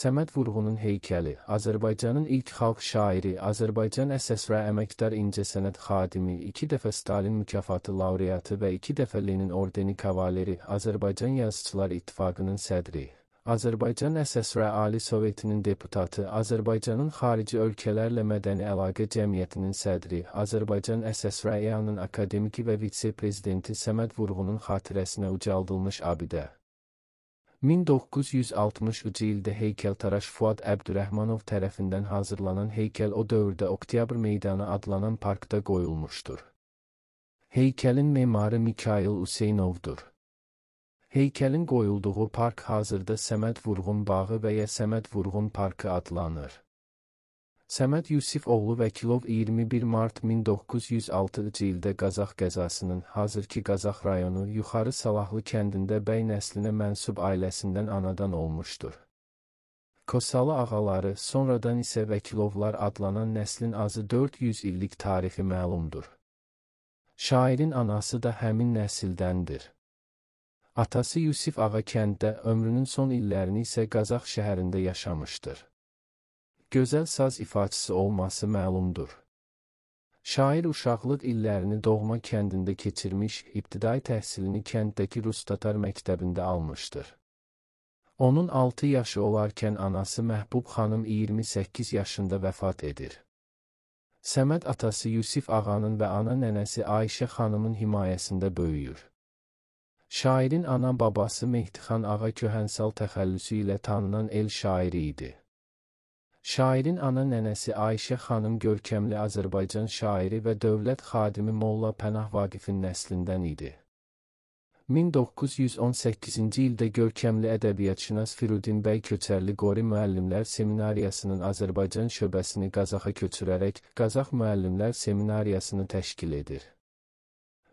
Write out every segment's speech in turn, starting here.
Səməd Vurğunun heykəli, Azərbaycanın ilk xalq şairi, Azərbaycan əsas və əməkdar incəsənət xadimi, iki dəfə Stalin mükafatı laureatı və iki dəfə Lenin ordeni kavaleri, Azərbaycan Yazıçılar İttifaqının sədri, Azərbaycan əsas və Ali Sovetinin deputatı, Azərbaycanın xarici ölkələrlə mədəni əlaqə cəmiyyətinin sədri, Azərbaycan əsas və İranın akademiki və vitse-prezidenti Səməd Vurğunun xatirəsinə ucaldılmış abidə. 1963-cü ildə heykəltaraş Fuad Əbdürrəhmanov tərəfindən hazırlanan heykəl o dövrdə Oktyabr meydanı adlanan parkda qoyulmuşdur. Heykəlin memarı Mikayıl Useynovdur. Heykəlin qoyulduğu park hazırda Səməd Vurğun Bağı və ya Səməd Vurğun Parkı adlanır. Səməd Yusifoğlu Vəkilov 21 mart 1906-cı ildə Qazax qəzasının hazırki Qazax rayonu Yuxarı Salahlı kəndində bəy nəslinə mənsub ailəsindən anadan olmuşdur. Kosalı ağaları, sonradan isə Vəkilovlar adlanan nəslin azı 400 illik tarixi məlumdur. Şairin anası da həmin nəsildəndir. Atası Yusif Ağa kənddə ömrünün son illərini isə Qazax şəhərində yaşamışdır gözəl saz ifaçısı olması məlumdur. Şair uşaqlıq illərini doğma kəndində keçirmiş, ibtidai təhsilini kənddəki Rus-Tatar məktəbində almışdır. Onun 6 yaşı olarkən anası Məhbub xanım 28 yaşında vəfat edir. Səməd atası Yusif ağanın və ana nənəsi Ayşə xanımın himayəsində böyüyür. Şairin ana babası Mehdixan ağa Köhənsal təxəllüsü ilə tanınan el şairi idi. Şairin ana nənəsi Ayşə xanım görkəmli Azərbaycan şairi və dövlət xadimi Molla Pənah Vaqifin nəslindən idi. 1918-ci ildə görkəmli ədəbiyyatşünas Firudin bəy Köçərli Qori Müəllimlər Seminariyasının Azərbaycan şöbəsini Qazaxa köçürərək Qazax Müəllimlər Seminariyasını təşkil edir.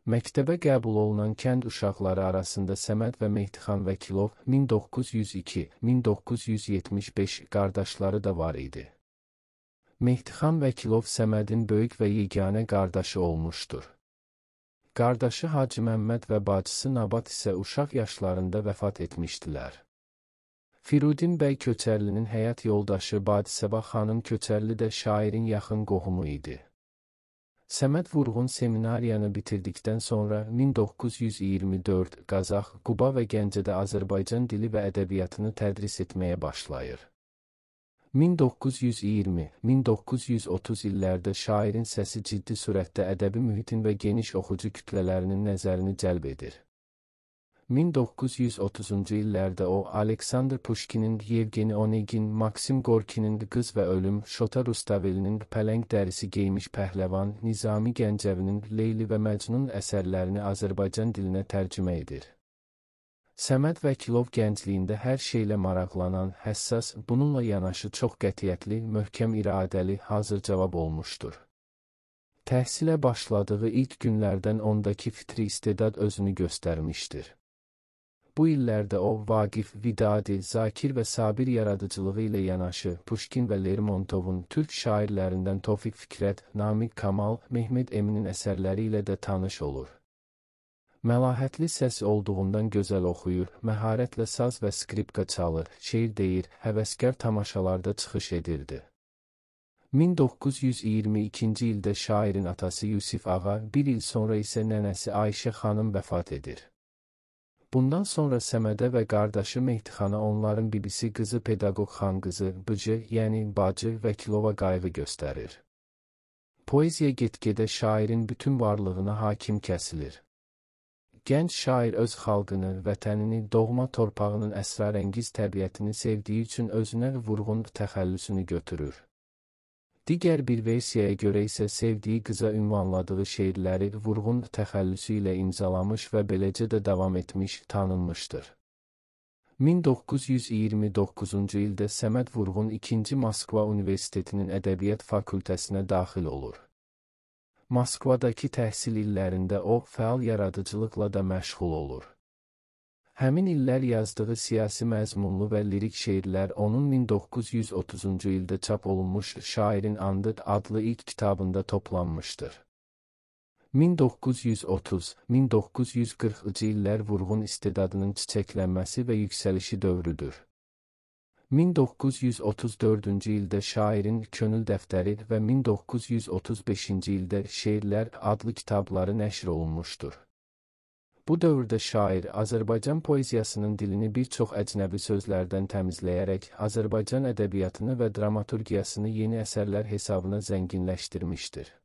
Məktəbə qəbul olunan kənd uşaqları arasında Səməd və Mehdixan Vəkilov 1902-1975 qardaşları da var idi. Mehdixan Vəkilov Səmədin böyük və yeganə qardaşı olmuşdur. Qardaşı Hacı Məmməd və bacısı Nabat isə uşaq yaşlarında vəfat etmişdilər. Firudin bəy Köçərlinin həyat yoldaşı Badisəba xanım Köçərli də şairin yaxın qohumu idi. Səməd Vurğun seminariyanı bitirdikdən sonra 1924 Qazax, Quba və Gəncədə Azərbaycan dili və ədəbiyyatını tədris etməyə başlayır. 1920-1930 illərdə şairin səsi ciddi sürətdə ədəbi mühitin və geniş oxucu kütlələrinin nəzərini cəlb edir. 1930-cu illərdə o Aleksandr Puşkinin, Yevgeni Onegin, Maksim Gorkinin Qız və Ölüm, Şota Rustavelinin Pələng dərisi geymiş pəhləvan, Nizami Gəncəvinin Leyli və Məcnun əsərlərini Azərbaycan dilinə tərcümə edir. Səməd Vəkilov gəncliyində hər şeylə maraqlanan, həssas, bununla yanaşı çox qətiyyətli, möhkəm iradəli, hazır cavab olmuşdur. Təhsilə başladığı ilk günlərdən ondakı fitri istedad özünü göstərmişdir. Bu illərdə o Vaqif Vidadi, Zakir və Sabir yaradıcılığı ilə yanaşı Puşkin və Lermontovun türk şairlərindən Tofiq Fikrət, Namiq Kamal, Mehmet Eminin əsərləri ilə də tanış olur. Məlahətli səs olduğundan gözəl oxuyur, məharətlə saz və skripka çalır, şeir deyir, həvəskar tamaşalarda çıxış edirdi. 1922-ci ildə şairin atası Yusif Ağa, bir il sonra isə nənəsi Ayşə xanım vəfat edir. Bundan sonra Səmədə və qardaşı Mehdixana onların bibisi qızı pedaqoq xan qızı Bıcı, yəni bacı və Kilova qayğı göstərir. Poeziya get-gedə şairin bütün varlığına hakim kəsilir. Gənc şair öz xalqını, vətənini, doğma torpağının əsrarəngiz təbiətini sevdiyi üçün özünə vurğun təxəllüsünü götürür. Digər bir versiyaya görə isə sevdiyi qıza ünvanladığı şeirləri vurğun təxəllüsü ilə imzalamış və beləcə də davam etmiş, tanınmışdır. 1929-cu ildə Səməd Vurğun 2-ci Moskva Universitetinin Ədəbiyyat Fakültəsinə daxil olur. Moskvadakı təhsil illərində o fəal yaradıcılıqla da məşğul olur. Həmin illər yazdığı siyasi məzmunlu və lirik şeirlər onun 1930-cu ildə çap olunmuş Şairin Andı adlı ilk kitabında toplanmışdır. 1930-1940-cı illər vurğun istedadının çiçəklənməsi və yüksəlişi dövrüdür. 1934-cü ildə şairin Könül dəftəri və 1935-ci ildə Şeirlər adlı kitabları nəşr olunmuşdur. Bu dövrdə şair Azərbaycan poeziyasının dilini bir çox əcnəbi sözlərdən təmizləyərək Azərbaycan ədəbiyyatını və dramaturgiyasını yeni əsərlər hesabına zənginləşdirmişdir.